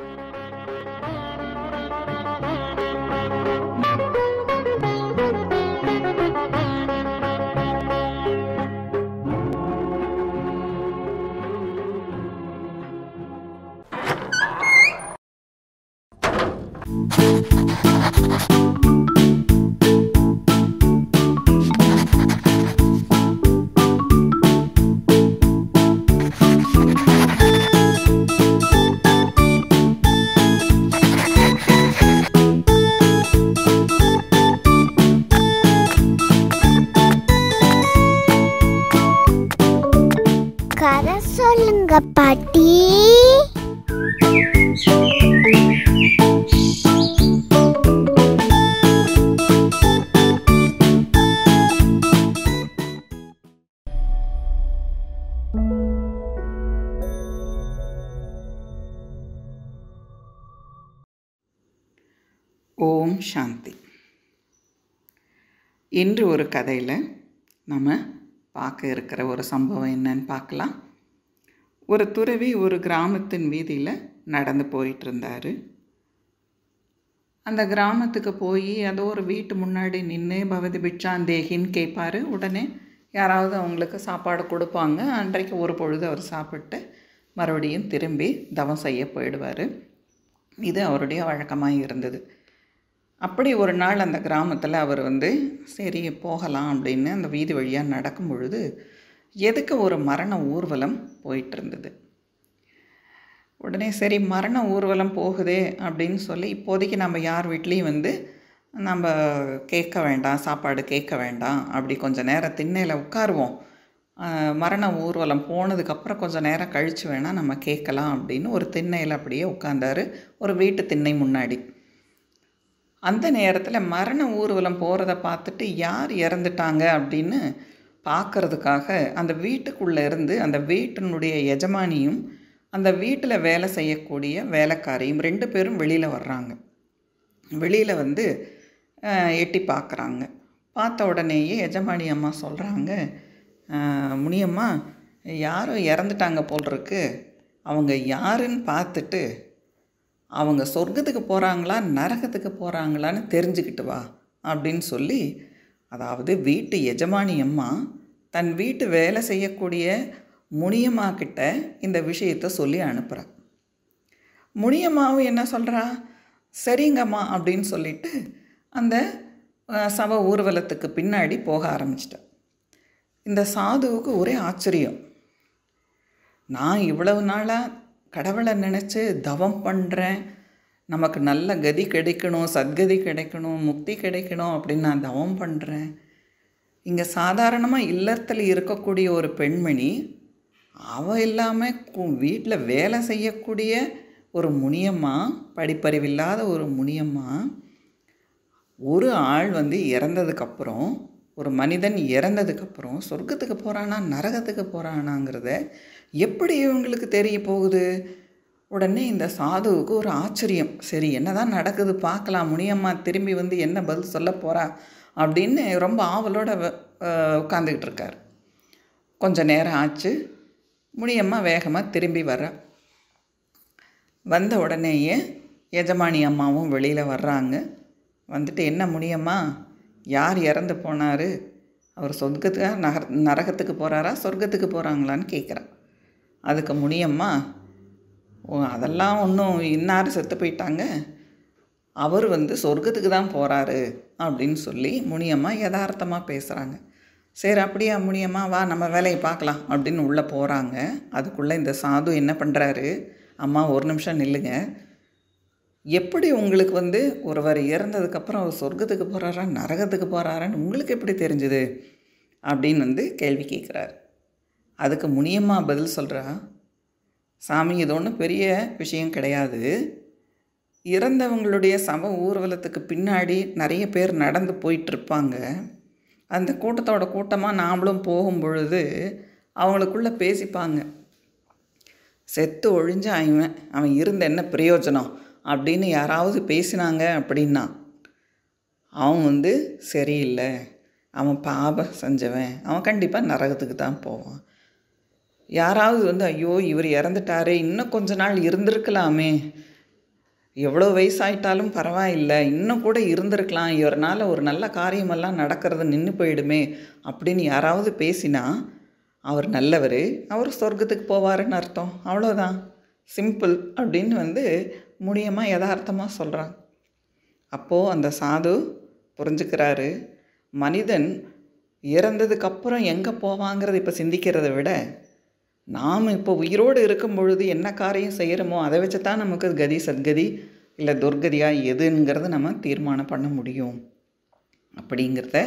Thank you. பாட்டி ஓம் சாந்தி இன்று ஒரு கதையில் நம்ம பார்க்க இருக்கிற ஒரு சம்பவம் என்னன்னு பார்க்கலாம் ஒரு துறவி ஒரு கிராமத்தின் வீதியில் நடந்து போயிட்டுருந்தார் அந்த கிராமத்துக்கு போய் ஏதோ ஒரு வீட்டு முன்னாடி நின்று பவதி பிட்சான் தேகின்னு கேட்பார் உடனே யாராவது அவங்களுக்கு சாப்பாடு கொடுப்பாங்க அன்றைக்கு ஒரு பொழுது அவர் சாப்பிட்டு மறுபடியும் திரும்பி தவம் செய்ய போயிடுவார் இது அவருடைய வழக்கமாக இருந்தது அப்படி ஒரு நாள் அந்த கிராமத்தில் அவர் வந்து சரி போகலாம் அப்படின்னு அந்த வீதி வழியாக நடக்கும் பொழுது எதுக்கு ஒரு மரண ஊர்வலம் போயிட்டு இருந்தது உடனே சரி மரண ஊர்வலம் போகுது அப்படின்னு சொல்லி இப்போதைக்கு நம்ம யார் வீட்லேயும் வந்து நம்ம கேட்க வேண்டாம் சாப்பாடு கேட்க வேண்டாம் அப்படி கொஞ்சம் நேரம் திண்ணையில் உட்காருவோம் மரண ஊர்வலம் போனதுக்கப்புறம் கொஞ்சம் நேரம் கழித்து வேணால் நம்ம கேட்கலாம் அப்படின்னு ஒரு திண்ணையில் அப்படியே உட்காந்தார் ஒரு வீட்டு திண்ணை முன்னாடி அந்த நேரத்தில் மரண ஊர்வலம் போகிறத பார்த்துட்டு யார் இறந்துட்டாங்க அப்படின்னு பார்க்கறதுக்காக அந்த வீட்டுக்குள்ளே இருந்து அந்த வீட்டினுடைய எஜமானியும் அந்த வீட்டில் வேலை செய்யக்கூடிய வேலைக்காரையும் ரெண்டு பேரும் வெளியில் வர்றாங்க வெளியில் வந்து எட்டி பார்க்குறாங்க பார்த்த உடனேயே எஜமானி அம்மா சொல்கிறாங்க முனியம்மா யாரும் இறந்துட்டாங்க போல் இருக்கு அவங்க யாருன்னு பார்த்துட்டு அவங்க சொர்க்கத்துக்கு போகிறாங்களா நரகத்துக்கு போகிறாங்களான்னு தெரிஞ்சுக்கிட்டு வா அப்படின்னு சொல்லி அதாவது வீட்டு எஜமானி அம்மா தன் வீட்டு வேலை செய்யக்கூடிய முனியம்மா கிட்ட இந்த விஷயத்தை சொல்லி அனுப்புகிறான் முனியம்மாவும் என்ன சொல்கிறா சரிங்கம்மா அப்படின்னு சொல்லிட்டு அந்த சவ ஊர்வலத்துக்கு பின்னாடி போக ஆரம்பிச்சிட்டேன் இந்த சாதுவுக்கு ஒரே ஆச்சரியம் நான் இவ்வளவு நாளாக கடவுளை நினச்சி தவம் பண்ணுறேன் நமக்கு நல்ல கதி கிடைக்கணும் சத்கதி கிடைக்கணும் முக்தி கிடைக்கணும் அப்படின்னு நான் தவம் பண்ணுறேன் இங்கே சாதாரணமாக இல்லத்தில் இருக்கக்கூடிய ஒரு பெண்மணி அவள் இல்லாமல் வீட்டில் வேலை செய்யக்கூடிய ஒரு முனியம்மா படிப்பறிவில்லாத ஒரு முனியம்மா ஒரு ஆள் வந்து இறந்ததுக்கப்புறம் ஒரு மனிதன் இறந்ததுக்கப்புறம் சொர்க்கத்துக்கு போகிறானா நரகத்துக்கு போகிறானாங்கிறத எப்படி இவங்களுக்கு தெரிய போகுது உடனே இந்த சாதுவுக்கு ஒரு ஆச்சரியம் சரி என்ன தான் நடக்குது பார்க்கலாம் முனியம்மா திரும்பி வந்து என்ன பதில் சொல்ல போகிறா அப்படின்னு ரொம்ப ஆவலோடு உட்காந்துக்கிட்டு இருக்கார் கொஞ்சம் நேரம் ஆச்சு முடியம்மா வேகமாக திரும்பி வர வந்த உடனேயே எஜமானி அம்மாவும் வெளியில் வர்றாங்க வந்துட்டு என்ன முடியம்மா யார் இறந்து போனார் அவர் சொர்க்கத்துக்கு நகர் நரகத்துக்கு போகிறாரா சொர்க்கத்துக்கு போகிறாங்களான்னு கேட்குறான் அதுக்கு முடியம்மா ஓ அதெல்லாம் ஒன்றும் இன்னார் செத்து போயிட்டாங்க அவர் வந்து சொர்க்கத்துக்கு தான் போகிறாரு அப்படின்னு சொல்லி முனியம்மா யதார்த்தமாக பேசுகிறாங்க சரி அப்படியா முனியம்மா வா நம்ம வேலையை பார்க்கலாம் அப்படின்னு உள்ளே போகிறாங்க அதுக்குள்ளே இந்த சாது என்ன பண்ணுறாரு அம்மா ஒரு நிமிஷம் நில்லுங்க எப்படி உங்களுக்கு வந்து ஒருவர் இறந்ததுக்கப்புறம் அவர் சொர்க்கத்துக்கு போகிறாரா நரகத்துக்கு போகிறாரான்னு உங்களுக்கு எப்படி தெரிஞ்சுது அப்படின்னு வந்து கேள்வி கேட்குறாரு அதுக்கு முனியம்மா பதில் சொல்கிறா சாமி இது ஒன்றும் பெரிய விஷயம் கிடையாது இறந்தவங்களுடைய சம ஊர்வலத்துக்கு பின்னாடி நிறைய பேர் நடந்து போயிட்டுருப்பாங்க அந்த கூட்டத்தோட கூட்டமாக நாமளும் போகும் பொழுது அவங்களுக்குள்ளே பேசிப்பாங்க செத்து ஒழிஞ்ச அவன் அவன் இருந்த என்ன பிரயோஜனம் அப்படின்னு யாராவது பேசினாங்க அப்படின்னா அவன் வந்து சரியில்லை அவன் பாபம் செஞ்சவன் அவன் கண்டிப்பாக நரகத்துக்கு தான் போவான் யாராவது வந்து ஐயோ இவர் இறந்துட்டாரே இன்னும் கொஞ்ச நாள் இருந்திருக்கலாமே எவ்வளோ வயசாயிட்டாலும் பரவாயில்லை இன்னும் கூட இருந்திருக்கலாம் இவரனால் ஒரு நல்ல காரியமெல்லாம் நடக்கிறது நின்று போயிடுமே அப்படின்னு யாராவது பேசினா அவர் நல்லவர் அவர் சொர்க்கத்துக்கு போவாருன்னு அர்த்தம் அவ்வளோதான் சிம்பிள் அப்படின்னு வந்து முடியமாக யதார்த்தமாக சொல்கிறான் அப்போது அந்த சாது புரிஞ்சுக்கிறாரு மனிதன் இறந்ததுக்கப்புறம் எங்கே போவாங்கிறத இப்போ சிந்திக்கிறத விட நாம் இப்போ உயிரோடு இருக்கும் பொழுது என்ன காரியம் செய்கிறோமோ அதை வச்சு தான் நமக்கு கதி சத்கதி இல்லை துர்கதியாக எதுங்கிறத நம்ம தீர்மானம் பண்ண முடியும் அப்படிங்கிறத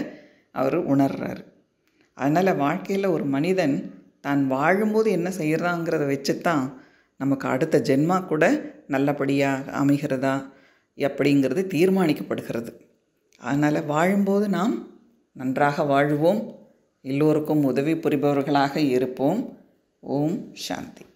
அவர் உணர்றார் அதனால் வாழ்க்கையில் ஒரு மனிதன் தான் வாழும்போது என்ன செய்கிறாங்கிறத வச்சு தான் நமக்கு அடுத்த ஜென்மா கூட நல்லபடியாக அமைகிறதா அப்படிங்கிறது தீர்மானிக்கப்படுகிறது அதனால் வாழும்போது நாம் நன்றாக வாழ்வோம் எல்லோருக்கும் உதவி புரிபவர்களாக இருப்போம் ओम शांति